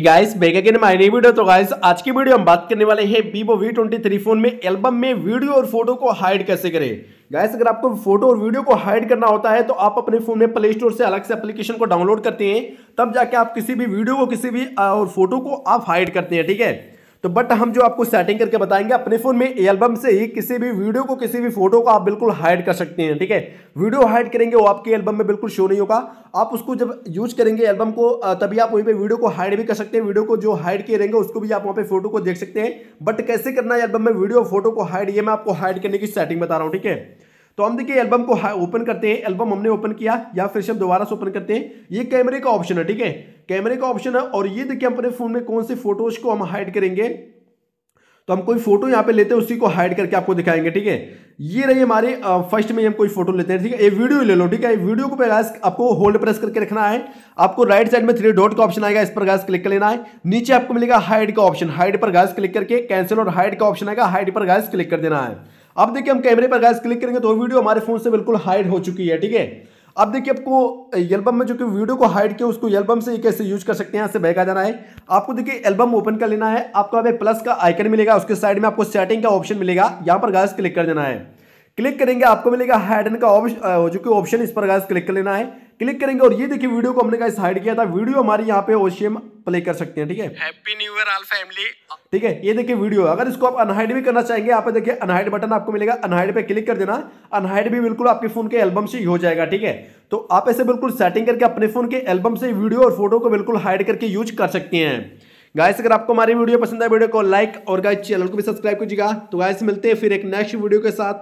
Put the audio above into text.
guys my new video तो guys आज की वीडियो हम बात करने वाले हैं Vivo V twenty three phone में एल्बम में वीडियो और फोटो को हाइड कैसे करें गाइस अगर आपको फोटो और वीडियो को हाइड करना होता है तो आप अपने फोन में प्ले स्टोर से अलग से एप्लीकेशन को डाउनलोड करते हैं तब जाके आप किसी भी वीडियो को किसी भी और फोटो को आप हाइड करते हैं ठीक है तो बट हम जो आपको सेटिंग करके बताएंगे अपने फोन में एल्बम से ही किसी भी वीडियो को किसी भी फोटो को आप बिल्कुल हाइड कर सकते हैं ठीक है वीडियो हाइड करेंगे वो आपके एल्बम में बिल्कुल शो नहीं होगा आप उसको जब यूज करेंगे एल्बम को तभी आप वहीं पर वीडियो को हाइड भी कर सकते हैं वीडियो को जो हाइड किए रहेंगे उसको भी आप वहाँ पे फोटो को देख सकते हैं बट कैसे करना है एल्बम में वीडियो फोटो को हाइड ये मैं आपको हाइड करने की सेटिंग बता रहा हूँ ठीक है तो हम देखिए एल्बम को ओपन करते हैं एल्बम हमने ओपन किया या फिर से हम दोबारा से ओपन करते हैं ये कैमरे का ऑप्शन है ठीक है कैमरे का ऑप्शन है और ये देखिए अपने फोन में कौन से फोटोज को हम हाइड करेंगे तो हम कोई फोटो यहाँ पे लेते हैं उसी को हाइड करके आपको दिखाएंगे ठीक है ये रही हमारे फर्स्ट में हम कोई फोटो लेते हैं ठीक है ये वीडियो ले लो ठीक है वीडियो को प्रकाश आपको होल्ड प्रेस करके रखना है आपको राइट साइड में थ्री डॉट का ऑप्शन आएगा इस पर गैस क्लिक कर लेना है नीचे आपको मिलेगा हाइड का ऑप्शन हाइड पर गैस क्लिक करके कैंसिल और हाइड का ऑप्शन आएगा हाइड पर गैस क्लिक कर देना है अब देखिए हम कैमरे पर गैस क्लिक करेंगे तो वीडियो हमारे फोन से बिल्कुल हाइड हो चुकी है ठीक है अब देखिए आपको एल्बम में जो कि वीडियो को हाइड किया उसको एल्बम से कैसे यूज कर सकते हैं यहाँ से बैक आ जाना है आपको देखिए एल्बम ओपन कर लेना है आपको यहाँ प्लस का आइकन मिलेगा उसके साइड में आपको सेटिंग का ऑप्शन मिलेगा यहाँ पर गैस क्लिक कर देना है क्लिक करेंगे आपको मिलेगा हाइडन का ऑप्शन जो कि ऑप्शन इस पर गाइस क्लिक कर लेना है क्लिक करेंगे और ये देखिए वीडियो को हमने गाइस हाइड किया था वीडियो हमारी यहाँ पे ओशियम प्ले कर सकते हैं ठीक है happy new year all family ठीक है ये देखिए वीडियो अगर इसको आप अनहाइड भी करना चाहेंगे यहाँ पे देखिए अनहाइड बटन आपको मिलेगा अनहाइड पे क्लिक कर देना अनहाइड भी बिल्कुल आपके फोन के एल्बम से ही हो जाएगा ठीक है तो आप ऐसे बिल्कुल सेटिंग करके अपने फोन के एल्बम से वीडियो और फोटो को बिल्कुल हाइड करके यूज कर सकते हैं गाइस अगर आपको हमारी वीडियो पसंद है वीडियो को लाइक और गाइस चैनल को भी सब्सक्राइब कीजिएगा तो गाइस मिलते हैं फिर एक नेक्स्ट वीडियो के साथ